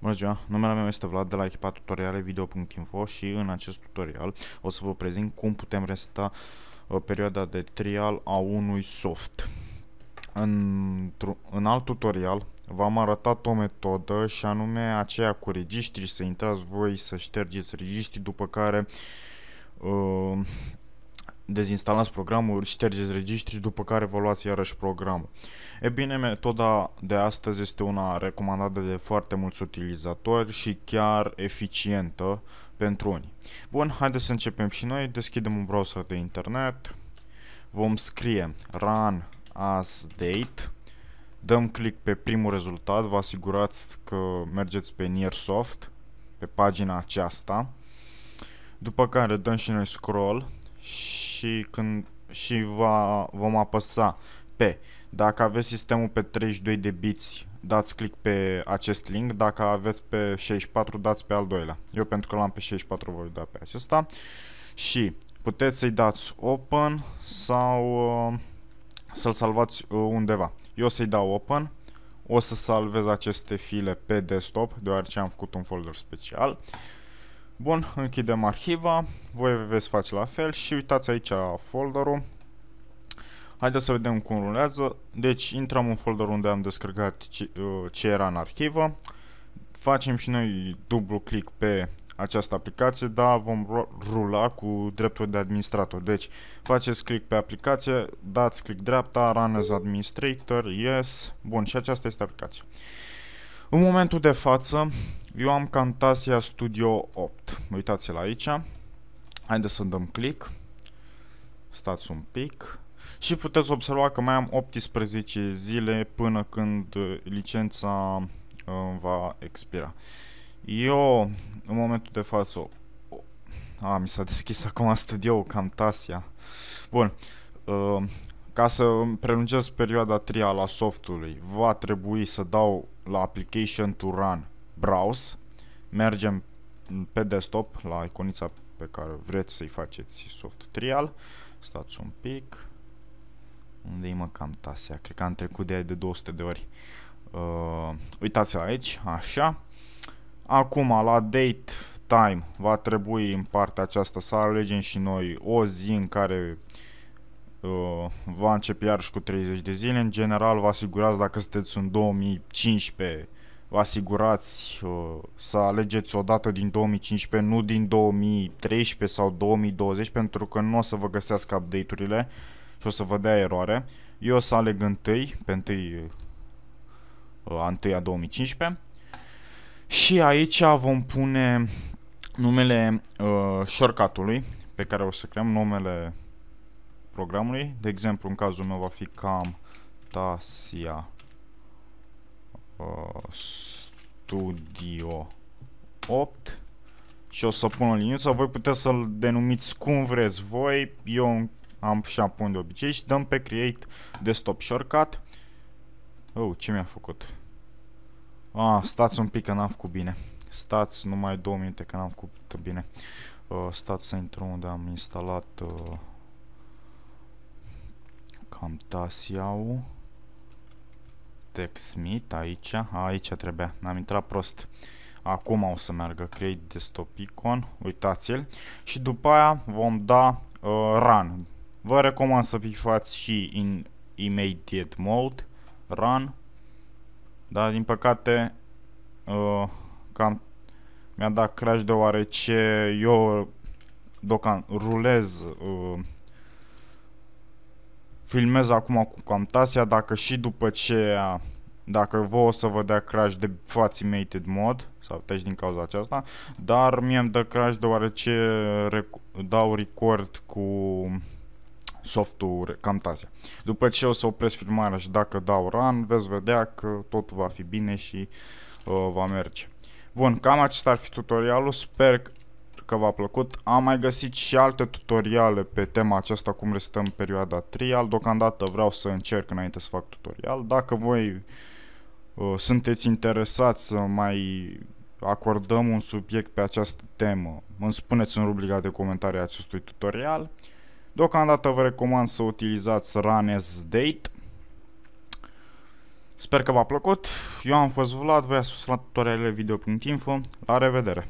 Bună ziua, numele meu este Vlad de la echipa tutoriale video.info și în acest tutorial o să vă prezint cum putem reseta uh, perioada de trial a unui soft. În, în alt tutorial v-am arătat o metodă și anume aceea cu registri, să intrați voi, să ștergeți registri, după care uh, dezinstalați programul, ștergeți registri și după care vă luați iarăși programul. E bine, metoda de astăzi este una recomandată de foarte mulți utilizatori și chiar eficientă pentru unii. Bun, haideți să începem și noi. Deschidem un browser de internet. Vom scrie run as date. Dăm click pe primul rezultat. Vă asigurați că mergeți pe Nearsoft, pe pagina aceasta. După care dăm și noi scroll și și, când, și va, vom apăsa pe. Dacă aveți sistemul pe 32 de biți, dați click pe acest link. Dacă aveți pe 64, dați pe al doilea. Eu pentru că l-am pe 64 voi da pe acesta. Și puteți să-i dați open sau uh, să-l salvați uh, undeva. Eu să-i dau open. O să salvez aceste file pe desktop, deoarece am făcut un folder special. Uh, Bun, închidem arhiva, voi veți face la fel și uitați aici folderul. Haideți să vedem cum rulează. Deci intrăm în folderul unde am descărcat ce, uh, ce era în arhivă. Facem și noi dublu click pe această aplicație, dar vom rula cu dreptul de administrator. Deci faceți click pe aplicație, dați click dreapta, run as administrator, yes. Bun, și aceasta este aplicația. În momentul de față, eu am Camtasia Studio 8 uitați-l aici. Haideți să dăm click. Stați un pic. Și puteți observa că mai am 18 zile până când uh, licența uh, va expira. Eu, în momentul de față, a, mi s-a deschis acum studio cam Tasia. Bun, uh, ca să prelungesc perioada 3 la softului, va trebui să dau la application to run browse, mergem pe desktop la iconița pe care vreți să-i faceți soft trial. Stați un pic. Unde-i mă cam tasea? Cred că am trecut de de 200 de ori. Uh, uitați-l aici, așa. Acum, la date time, va trebui în partea aceasta să alegem și noi o zi în care uh, va începe iarăși cu 30 de zile. În general, vă asigurați dacă sunteți în 2015 asigurați uh, să alegeți o dată din 2015, nu din 2013 sau 2020, pentru că nu o să vă găsească update-urile și o să vă dea eroare. Eu o să aleg întâi, pe întâi, uh, a întâia 2015 și aici vom pune numele uh, shortcut-ului pe care o să creăm, numele programului, de exemplu în cazul meu va fi Camtasia. Studio 8 și o să pun o liniuță, voi puteți să-l denumiți cum vreți voi, eu am și apun de obicei și dăm pe Create Desktop Shortcut. Oh, ce mi-a făcut? Ah, stați un pic că n-am făcut bine. Stați numai două minute că n-am făcut bine. Uh, stați să intru unde am instalat uh, Camtasia-ul. Tech Smith aici. A, aici trebuie. Am intrat prost. Acum o să meargă create desktop icon. Uitați-l. Și după aia vom da uh, run. Vă recomand să vi fați și in immediate mode. Run. Dar din păcate uh, cam mi-a dat crash deoarece eu docan rulez uh, filmez acum cu Camtasia, dacă și după ce, dacă vă o să vă dea crash de Facimated mod, sau deci din cauza aceasta, dar mie îmi dă crash deoarece dau record cu softul Camtasia. După ce o să opresc filmarea și dacă dau run, veți vedea că tot va fi bine și uh, va merge. Bun, cam acesta ar fi tutorialul, sper că că v-a plăcut. Am mai găsit și alte tutoriale pe tema aceasta, cum restăm perioada trial. Deocamdată vreau să încerc înainte să fac tutorial. Dacă voi uh, sunteți interesați să mai acordăm un subiect pe această temă, îmi spuneți în rubrica de comentarii acestui tutorial. Deocamdată vă recomand să utilizați Runes Date. Sper că v-a plăcut. Eu am fost Vlad, voi ați tutorialele video.info. La revedere!